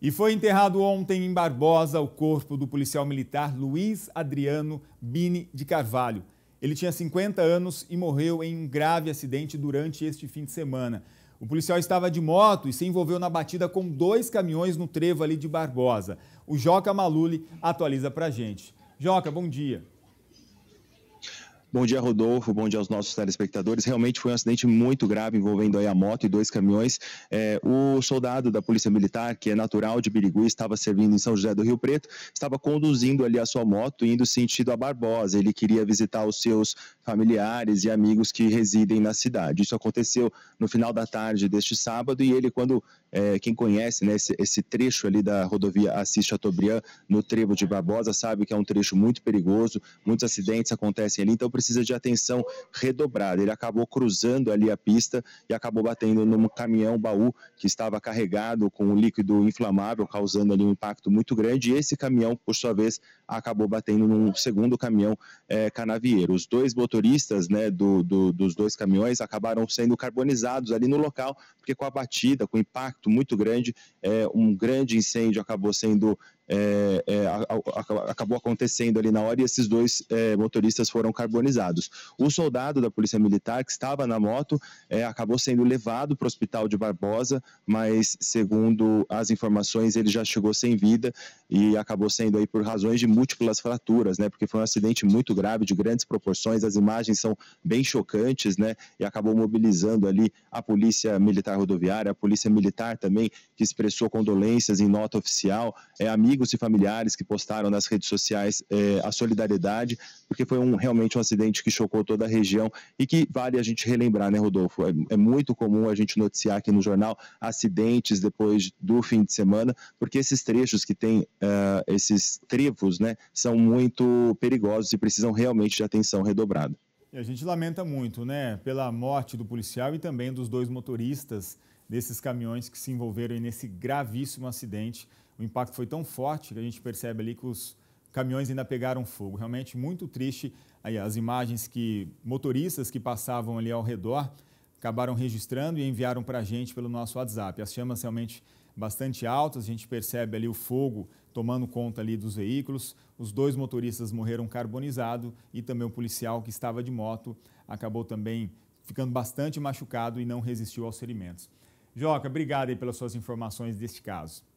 E foi enterrado ontem em Barbosa o corpo do policial militar Luiz Adriano Bini de Carvalho. Ele tinha 50 anos e morreu em um grave acidente durante este fim de semana. O policial estava de moto e se envolveu na batida com dois caminhões no trevo ali de Barbosa. O Joca Maluli atualiza para gente. Joca, bom dia. Bom dia, Rodolfo. Bom dia aos nossos telespectadores. Realmente foi um acidente muito grave envolvendo aí a moto e dois caminhões. É, o soldado da Polícia Militar, que é natural de Birigui, estava servindo em São José do Rio Preto, estava conduzindo ali a sua moto, indo sentido a Barbosa. Ele queria visitar os seus familiares e amigos que residem na cidade. Isso aconteceu no final da tarde deste sábado e ele, quando é, quem conhece né, esse, esse, trecho ali da rodovia Assis Chateaubriand, no trevo de Barbosa, sabe que é um trecho muito perigoso, muitos acidentes acontecem ali. Então, precisa de atenção redobrada. Ele acabou cruzando ali a pista e acabou batendo num caminhão baú que estava carregado com um líquido inflamável, causando ali um impacto muito grande. E esse caminhão, por sua vez, acabou batendo num segundo caminhão é, canavieiro. Os dois motoristas né, do, do, dos dois caminhões acabaram sendo carbonizados ali no local, porque com a batida, com o impacto muito grande, é, um grande incêndio acabou sendo é, acabou acontecendo ali na hora e esses dois é, motoristas foram carbonizados. O soldado da Polícia Militar que estava na moto é, acabou sendo levado para o hospital de Barbosa, mas segundo as informações ele já chegou sem vida e acabou sendo aí por razões de múltiplas fraturas, né? Porque foi um acidente muito grave, de grandes proporções, as imagens são bem chocantes, né? E acabou mobilizando ali a Polícia Militar Rodoviária, a Polícia Militar também, que expressou condolências em nota oficial, é, amigos e familiares que postaram nas redes sociais é, a solidariedade, porque foi um, realmente um acidente que chocou toda a região e que vale a gente relembrar, né, Rodolfo? É, é muito comum a gente noticiar aqui no jornal acidentes depois do fim de semana, porque esses trechos que têm uh, esses trevos, né, são muito perigosos e precisam realmente de atenção redobrada. E a gente lamenta muito, né, pela morte do policial e também dos dois motoristas desses caminhões que se envolveram nesse gravíssimo acidente. O impacto foi tão forte que a gente percebe ali que os caminhões ainda pegaram fogo. Realmente muito triste aí as imagens que motoristas que passavam ali ao redor acabaram registrando e enviaram para a gente pelo nosso WhatsApp. As chamas realmente bastante altas, a gente percebe ali o fogo tomando conta ali dos veículos. Os dois motoristas morreram carbonizado e também o policial que estava de moto acabou também ficando bastante machucado e não resistiu aos ferimentos. Joca, obrigado pelas suas informações deste caso.